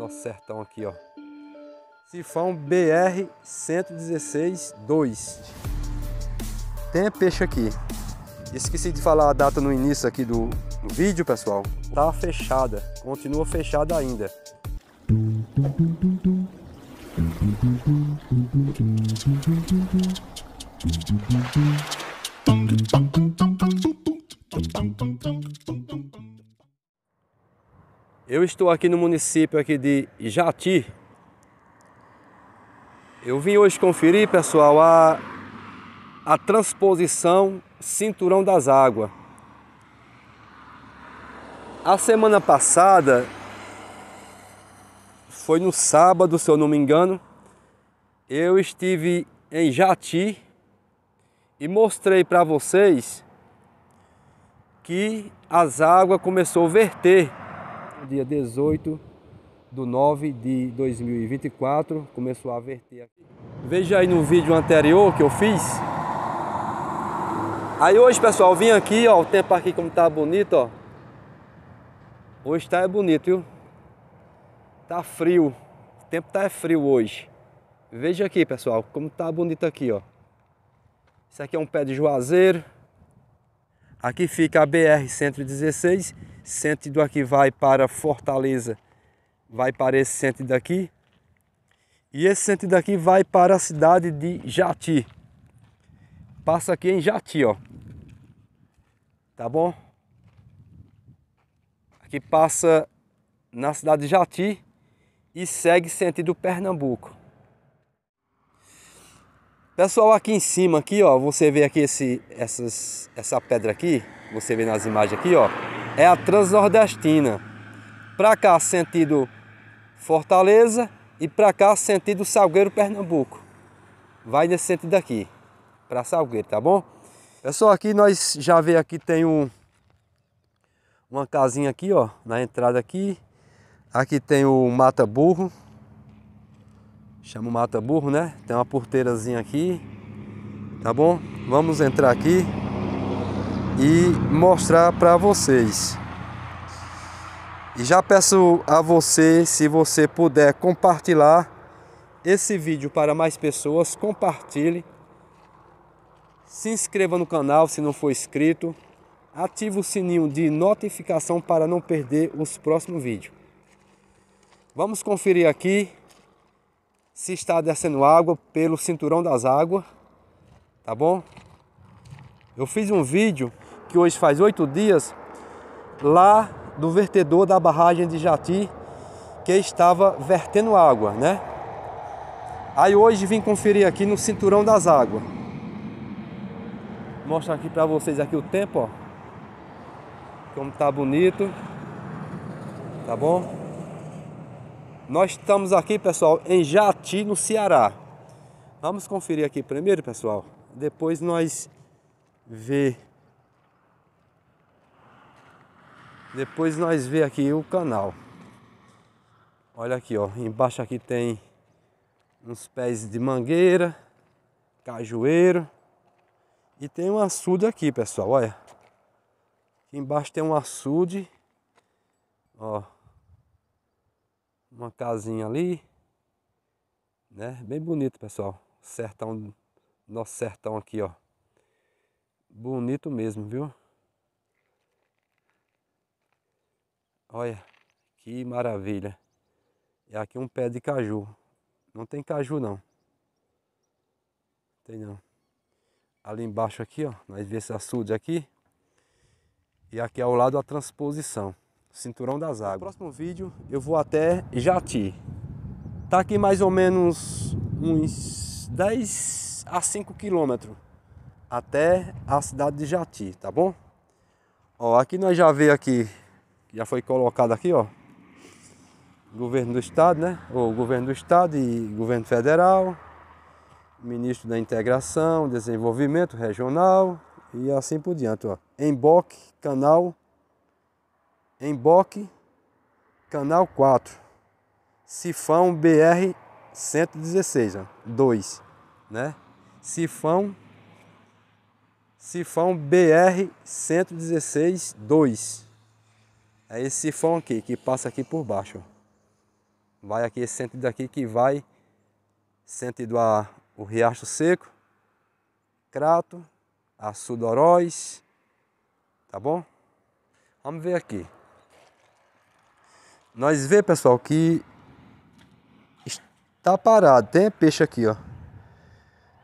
nosso sertão aqui, ó. Sifão BR 116 2. Tem peixe aqui. Esqueci de falar a data no início aqui do vídeo, pessoal. Tá fechada, continua fechada ainda. Eu estou aqui no município aqui de Jati. Eu vim hoje conferir, pessoal, a, a transposição Cinturão das Águas. A semana passada, foi no sábado, se eu não me engano, eu estive em Jati e mostrei para vocês que as águas começaram a verter dia 18 do 9 de 2024, começou a verter aqui. Veja aí no vídeo anterior que eu fiz. Aí hoje, pessoal, vim aqui, ó, o tempo aqui como tá bonito, ó. Hoje tá é bonito, viu? Tá frio. O tempo tá é frio hoje. Veja aqui, pessoal, como tá bonito aqui, ó. Isso aqui é um pé de juazeiro. Aqui fica a BR-116, sentido aqui vai para Fortaleza, vai para esse sentido daqui. E esse sentido daqui vai para a cidade de Jati. Passa aqui em Jati, ó. Tá bom? Aqui passa na cidade de Jati e segue sentido Pernambuco. Pessoal, aqui em cima aqui, ó, você vê aqui esse, essas, essa pedra aqui, você vê nas imagens aqui, ó, é a Transnordestina. Para cá, sentido Fortaleza e para cá, sentido Salgueiro, Pernambuco. Vai nesse sentido aqui, para Salgueiro, tá bom? Pessoal, aqui nós já vê aqui tem um uma casinha aqui, ó, na entrada aqui. Aqui tem o mata burro, Chama o mata burro, né? Tem uma porteirazinha aqui. Tá bom? Vamos entrar aqui e mostrar para vocês. E já peço a você, se você puder compartilhar esse vídeo para mais pessoas, compartilhe. Se inscreva no canal se não for inscrito. Ative o sininho de notificação para não perder os próximos vídeos. Vamos conferir aqui se está descendo água pelo cinturão das águas, tá bom? Eu fiz um vídeo que hoje faz oito dias lá do vertedor da barragem de Jati que estava vertendo água, né? Aí hoje vim conferir aqui no cinturão das águas. Mostrar aqui para vocês aqui o tempo, ó. Como tá bonito. Tá bom? Nós estamos aqui, pessoal, em Jati, no Ceará. Vamos conferir aqui primeiro, pessoal. Depois nós vê. depois nós vê aqui o canal. Olha aqui, ó, embaixo aqui tem uns pés de mangueira, cajueiro e tem um açude aqui, pessoal, olha. Aqui embaixo tem um açude. Ó, uma casinha ali, né? Bem bonito, pessoal. Sertão, nosso sertão aqui, ó. Bonito mesmo, viu? Olha, que maravilha. E é aqui um pé de caju. Não tem caju, não. Tem não. Ali embaixo aqui, ó, nós vemos esse açude aqui. E aqui ao lado a transposição. Cinturão das Águas. No próximo vídeo eu vou até Jati. Tá aqui mais ou menos uns 10 a 5 quilômetros até a cidade de Jati, tá bom? Ó, aqui nós já vê aqui, já foi colocado aqui, ó. Governo do Estado, né? O governo do Estado e governo federal, ministro da Integração, Desenvolvimento Regional e assim por diante, ó. Emboque, canal Emboque Canal 4, Sifão BR 116, 2, né? Sifão Sifão BR 116 2. É esse sifão aqui que passa aqui por baixo. Vai aqui esse sentido aqui que vai sentido a o Riacho Seco, Crato, a Sudoróis, tá bom? Vamos ver aqui. Nós vê, pessoal, que está parado. Tem peixe aqui, ó. O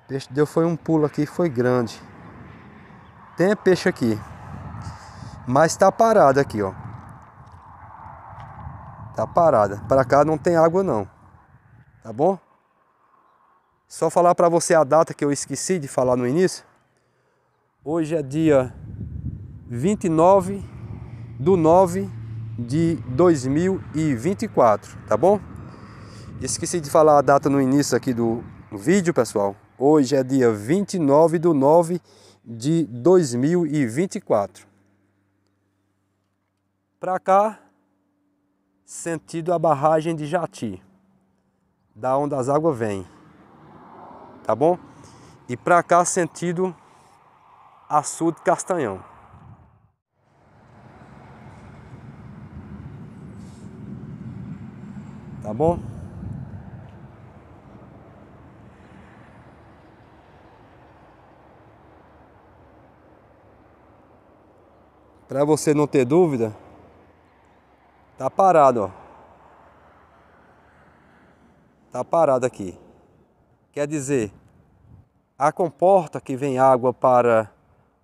peixe deu foi um pulo aqui, foi grande. Tem peixe aqui. Mas está parado aqui, ó. Tá parada. Para cá não tem água não. Tá bom? Só falar para você a data que eu esqueci de falar no início. Hoje é dia 29 do 9 de 2024, tá bom? Esqueci de falar a data no início aqui do vídeo, pessoal. Hoje é dia 29 do 9 de 2024. Para cá, sentido a barragem de Jati, da onde as águas vêm, tá bom? E para cá, sentido açude Castanhão. bom? Para você não ter dúvida, tá parado, ó. Tá parado aqui. Quer dizer, a comporta que vem água para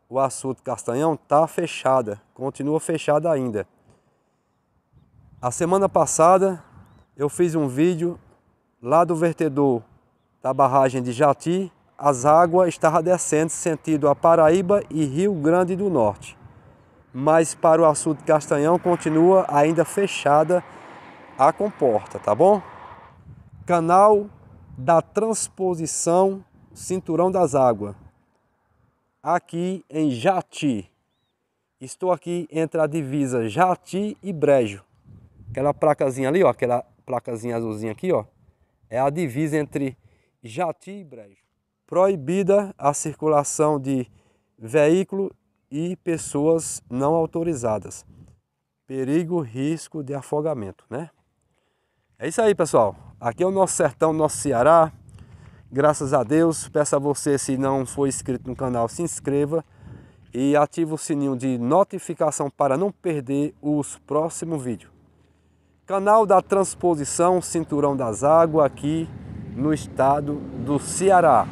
o açude Castanhão tá fechada, continua fechada ainda. A semana passada eu fiz um vídeo lá do vertedor da barragem de Jati, as águas estavam descendo sentido a Paraíba e Rio Grande do Norte. Mas para o sul de Castanhão continua ainda fechada a comporta, tá bom? Canal da transposição Cinturão das Águas, aqui em Jati. Estou aqui entre a divisa Jati e Brejo. Aquela placazinha ali, ó, aquela placazinha azulzinha aqui, ó, é a divisa entre Jati e Brejo. Proibida a circulação de veículo e pessoas não autorizadas. Perigo, risco de afogamento, né? É isso aí, pessoal. Aqui é o nosso sertão, nosso Ceará. Graças a Deus. Peço a você, se não for inscrito no canal, se inscreva e ative o sininho de notificação para não perder os próximos vídeos. Canal da Transposição Cinturão das Águas aqui no estado do Ceará,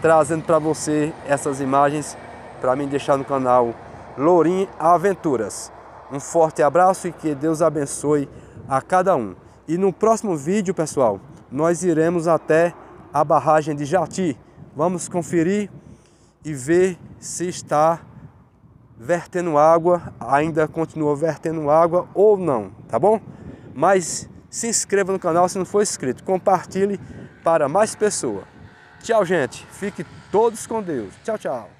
trazendo para você essas imagens para me deixar no canal Lorim Aventuras. Um forte abraço e que Deus abençoe a cada um. E no próximo vídeo, pessoal, nós iremos até a barragem de Jati. Vamos conferir e ver se está vertendo água, ainda continua vertendo água ou não, tá bom? Mas se inscreva no canal se não for inscrito, compartilhe para mais pessoas. Tchau, gente. Fique todos com Deus. Tchau, tchau.